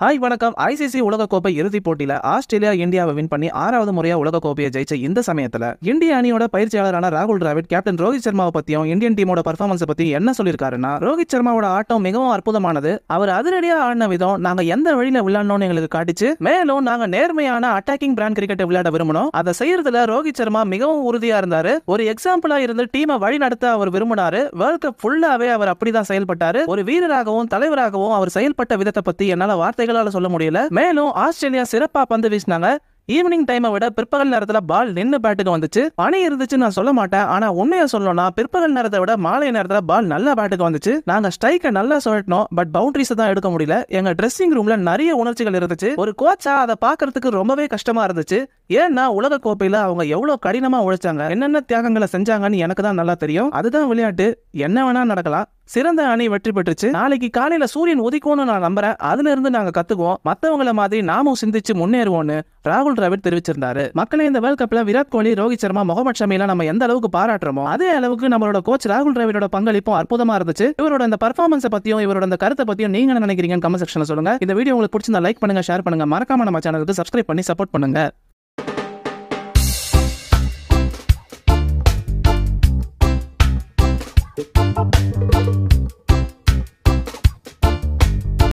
hi வணக்கம் ICC உலகக்கோப்பை இறுதிப் போட்டியில ஆஸ்திரேலியா இந்தியாவை வின் பண்ணி ஆறாவது முறையா உலகக்கோப்பையை ஜெயிச்ச இந்த சமயத்துல இந்திய அணியோட பயிற்சியாளரான ராகுல் டிராவிட் கேப்டன் ரோஹித் சர்மாவை பத்தியும் இந்தியன் டீமோட பர்ஃபார்மன்ஸ் பத்தியும் என்ன சொல்லியிருக்காருன்னா ரோஹித் சர்மாவோட ஆட்டம் மிகவும் அற்புதமானது அவர் அதிரடியா ஆடின விதம் நாங்க எந்த வழியில விளையாடணும்னு எங்களுக்கு காட்டிச்சு மேலும் நாங்க நேர்மையான அட்டாக்கிங் பிராண்ட் கிரிக்கெட்டை விளையாட விரும்பணும் அதை செய்யறதுல ரோஹித் சர்மா மிகவும் உறுதியா இருந்தாரு ஒரு எக்ஸாம்பிளா இருந்து டீமை வழி நடத்த அவர் விரும்பினாரு வேர்ல்ட் கப் ஃபுல்லாவே அவர் அப்படிதான் செயல்பட்டாரு ஒரு வீரராகவும் தலைவராகவும் அவர் செயல்பட்ட விதத்தை பத்தி என்னால வார்த்தை வார்த்தைகளால் சொல்ல முடியல மேலும் ஆஸ்திரேலியா சிறப்பாக பந்து வீசினாங்க ஈவினிங் டைமை விட பிற்பகல் நேரத்தில் பால் நின்று பேட்டுக்கு வந்துச்சு பணி இருந்துச்சு நான் சொல்ல மாட்டேன் ஆனால் உண்மையை சொல்லணும்னா பிற்பகல் நேரத்தை விட மாலை நேரத்தில் பால் நல்லா பேட்டுக்கு வந்துச்சு நாங்கள் ஸ்ட்ரைக்கை நல்லா சொல்லட்டோம் பட் பவுண்டரிஸ் தான் எடுக்க முடியல எங்கள் ட்ரெஸ்ஸிங் ரூமில் நிறைய உணர்ச்சிகள் இருந்துச்சு ஒரு கோச்சா அதை பார்க்கறதுக்கு ரொம்பவே கஷ்டமாக இருந்துச்சு ஏன்னா உலக கோப்பையில அவங்க எவ்வளவு கடினமா உழைச்சாங்க என்னென்ன தியாகங்களை செஞ்சாங்கன்னு எனக்கு தான் நல்லா தெரியும் அதுதான் விளையாட்டு என்ன வேணா நடக்கலாம் சிறந்த அணி வெற்றி பெற்றுச்சு நாளைக்கு காலையில சூரியன் உதிக்கும்னு நான் நம்புறேன் அதுல இருந்து நாங்க கத்துக்குவோம் மத்தவங்கள மாதிரி நாமும் சிந்திச்சு முன்னேறுவோம்னு ராகுல் டிராவிட் தெரிவிச்சிருந்தாரு மக்களை இந்த வேர்ல்ட் கப்ல விராட் கோலி ரோஹித் சர்மா முகமது ஷமி நம்ம எந்த அளவுக்கு பாராட்டுறோமோ அதே அளவுக்கு நம்மளோட கோச் ராகுல் டிராவிடோட பங்களிப்பும் அற்புதமா இருந்துச்சு இவரோட இந்த பர்ஃபார்மன்ஸ் பத்தியும் இவரோட இந்த கருத்தை பத்தியும் நீங்க என்ன நினைக்கிறீங்கன்னு கமெண்ட் செக்ஷன்ல சொல்லுங்க இந்த வீடியோ உங்களுக்கு பிடிச்சிருந்தா லைக் பண்ணுங்க ஷேர் பண்ணுங்க மறக்காம நம்ம சேனலுக்கு சப்ஸ்கிரைப் பண்ணி சப்போர்ட் பண்ணுங்க